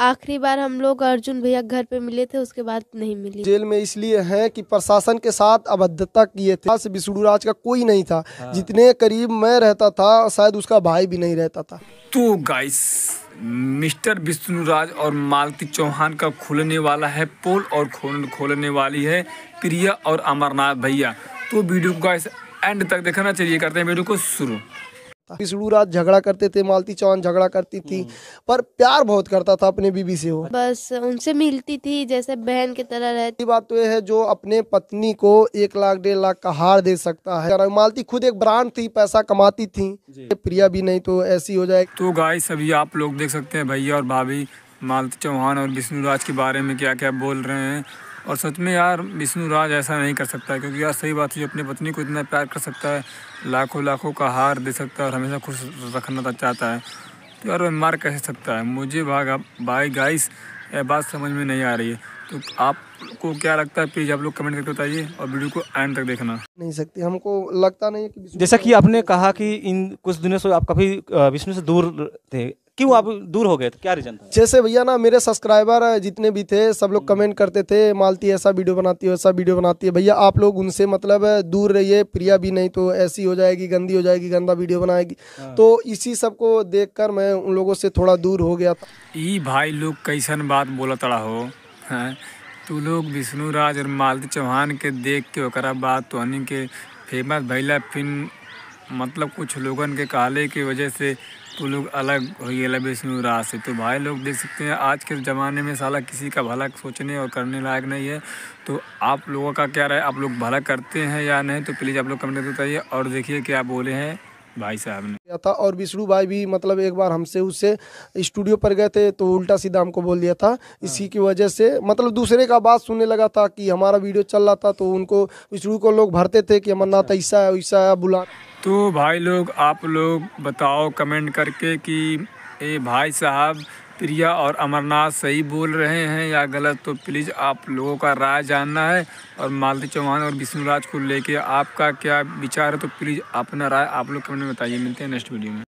आखिरी बार हम लोग अर्जुन भैया घर पे मिले थे उसके बाद नहीं मिले जेल में इसलिए हैं कि प्रशासन के साथ अभद्रता किए थे विष्णु राज का कोई नहीं था हाँ। जितने करीब मैं रहता था शायद उसका भाई भी नहीं रहता था तो गाइस मिस्टर विष्णुराज और मालती चौहान का खुलने वाला है पोल और खोलने वाली है प्रिया और अमरनाथ भैया तो वीडियो को गाइस एंड तक देखना चाहिए करते हैं वीडियो को शुरू पिछड़ू रात झगड़ा करते थे मालती चौहान झगड़ा करती थी पर प्यार बहुत करता था अपने बीबी से वो बस उनसे मिलती थी जैसे बहन की तरह रहती बात तो यह है जो अपने पत्नी को एक लाख डेढ़ लाख का हार दे सकता है मालती खुद एक ब्रांड थी पैसा कमाती थी प्रिया भी नहीं तो ऐसी हो जाए तो गाय सभी आप लोग देख सकते हैं भैया और भाभी मालती चौहान और विष्णु राज के बारे में क्या क्या बोल रहे हैं और सच में यार विष्णु राज ऐसा नहीं कर सकता है क्योंकि यार सही बात है जो अपनी पत्नी को इतना प्यार कर सकता है लाखों लाखों का हार दे सकता है और हमेशा खुश रखना तो चाहता है तो यार वह मार कैसे सकता है मुझे भाग बाई गाइस यह बात समझ में नहीं आ रही है तो आपको क्या लगता है प्लीज़ आप लोग कमेंट करके बताइए और वीडियो को एंड तक देखना नहीं सकती हमको लगता नहीं है कि जैसा कि आपने कहा कि इन कुछ दिनों से आप कभी विष्णु से दूर थे क्यों आप दूर हो गए क्या रीजन था जैसे भैया ना मेरे सब्सक्राइबर जितने भी थे सब लोग कमेंट करते थे मालती ऐसा वीडियो बनाती है ऐसा वीडियो बनाती है भैया आप लोग उनसे मतलब दूर रहिए प्रिया भी नहीं तो ऐसी हो जाएगी गंदी हो जाएगी गंदा वीडियो बनाएगी हाँ। तो इसी सब को देख कर मैं उन लोगों से थोड़ा दूर हो गया था ई भाई लोग कैसन बात बोला तड़ा हो तू लोग विष्णु राज और मालती चौहान के देख के ओकरा बाद तोहनी के फेमस भैला फिन मतलब कुछ लोगन के काले की वजह से तो लोग अलग हुई अलग बेसनू राह से तो भाई लोग देख सकते हैं आज के ज़माने में साला किसी का भला सोचने और करने लायक नहीं है तो आप लोगों का क्या रहा है आप लोग भला करते हैं या नहीं तो प्लीज़ आप लोग कमेंट करके बताइए और देखिए क्या बोले हैं भाई साहब ने किया था और विष्णु भाई भी मतलब एक बार हमसे उससे स्टूडियो पर गए थे तो उल्टा सीधा हमको बोल दिया था हाँ। इसी की वजह से मतलब दूसरे का बात सुनने लगा था कि हमारा वीडियो चल रहा था तो उनको विष्णु को लोग भरते थे कि अमरनाथ अच्छा। ऐसा है ऐसा है बुला तो भाई लोग आप लोग बताओ कमेंट करके कि ए भाई साहब प्रिया और अमरनाथ सही बोल रहे हैं या गलत तो प्लीज़ आप लोगों का राय जानना है और मालती चौहान और विष्णुराज को लेके आपका क्या विचार है तो प्लीज़ अपना राय आप लोग कमेंट में बताइए मिलते हैं नेक्स्ट वीडियो में